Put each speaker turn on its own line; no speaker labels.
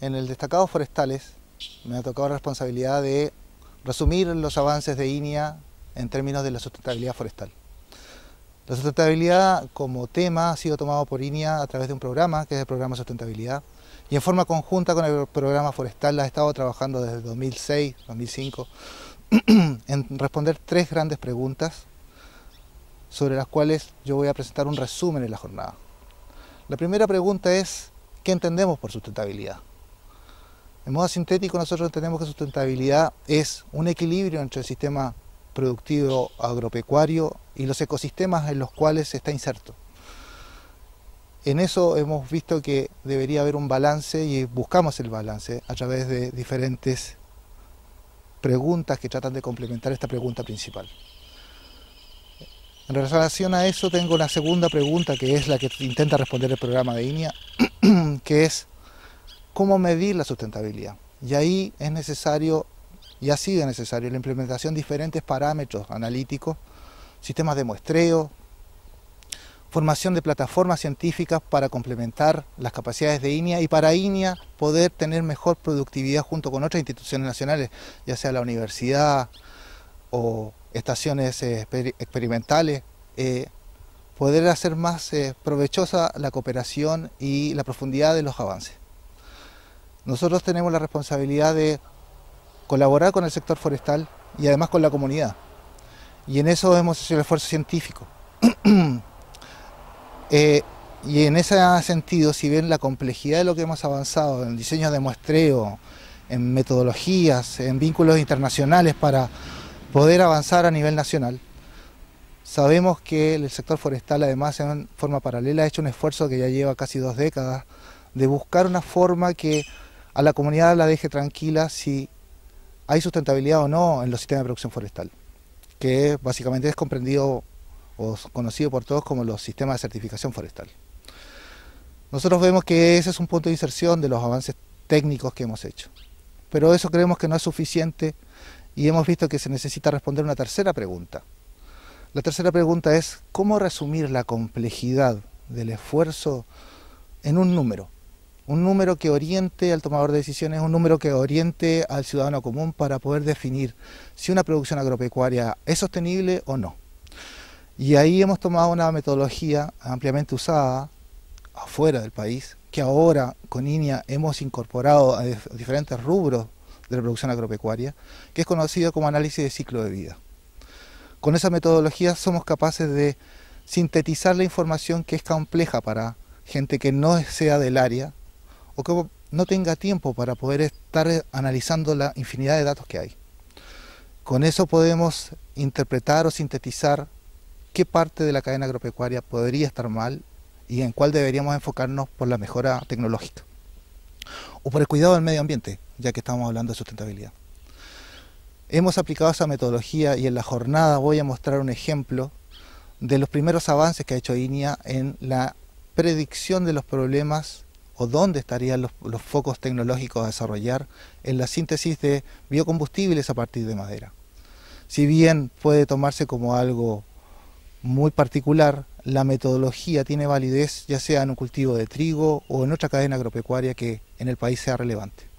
En el destacado Forestales me ha tocado la responsabilidad de resumir los avances de INIA en términos de la sustentabilidad forestal. La sustentabilidad como tema ha sido tomado por INIA a través de un programa, que es el programa Sustentabilidad, y en forma conjunta con el programa forestal la ha estado trabajando desde 2006, 2005, en responder tres grandes preguntas sobre las cuales yo voy a presentar un resumen en la jornada. La primera pregunta es, ¿qué entendemos por sustentabilidad? En modo sintético nosotros entendemos que sustentabilidad es un equilibrio entre el sistema productivo agropecuario y los ecosistemas en los cuales está inserto. En eso hemos visto que debería haber un balance y buscamos el balance a través de diferentes preguntas que tratan de complementar esta pregunta principal. En relación a eso tengo la segunda pregunta que es la que intenta responder el programa de INIA, que es cómo medir la sustentabilidad. Y ahí es necesario, y ha sido necesario, la implementación de diferentes parámetros analíticos, sistemas de muestreo, formación de plataformas científicas para complementar las capacidades de INIA y para INIA poder tener mejor productividad junto con otras instituciones nacionales, ya sea la universidad o estaciones eh, experimentales, eh, poder hacer más eh, provechosa la cooperación y la profundidad de los avances. Nosotros tenemos la responsabilidad de colaborar con el sector forestal y además con la comunidad. Y en eso hemos hecho el esfuerzo científico. Eh, y en ese sentido, si bien la complejidad de lo que hemos avanzado en diseños de muestreo, en metodologías, en vínculos internacionales para poder avanzar a nivel nacional, sabemos que el sector forestal además en forma paralela ha hecho un esfuerzo que ya lleva casi dos décadas de buscar una forma que a la comunidad la deje tranquila si hay sustentabilidad o no en los sistemas de producción forestal, que básicamente es comprendido o conocido por todos como los sistemas de certificación forestal. Nosotros vemos que ese es un punto de inserción de los avances técnicos que hemos hecho, pero eso creemos que no es suficiente y hemos visto que se necesita responder una tercera pregunta. La tercera pregunta es, ¿cómo resumir la complejidad del esfuerzo en un número? un número que oriente al tomador de decisiones, un número que oriente al ciudadano común para poder definir si una producción agropecuaria es sostenible o no. Y ahí hemos tomado una metodología ampliamente usada afuera del país, que ahora con INIA hemos incorporado a diferentes rubros de la producción agropecuaria, que es conocido como análisis de ciclo de vida. Con esa metodología somos capaces de sintetizar la información que es compleja para gente que no sea del área o que no tenga tiempo para poder estar analizando la infinidad de datos que hay. Con eso podemos interpretar o sintetizar qué parte de la cadena agropecuaria podría estar mal y en cuál deberíamos enfocarnos por la mejora tecnológica o por el cuidado del medio ambiente, ya que estamos hablando de sustentabilidad. Hemos aplicado esa metodología y en la jornada voy a mostrar un ejemplo de los primeros avances que ha hecho INIA en la predicción de los problemas o dónde estarían los, focos tecnológicos a desarrollar en la síntesis de biocombustibles a partir de madera. Si bien puede tomarse como algo muy particular, la metodología tiene validez ya sea en un cultivo de trigo o en otra cadena agropecuaria que en el país sea relevante.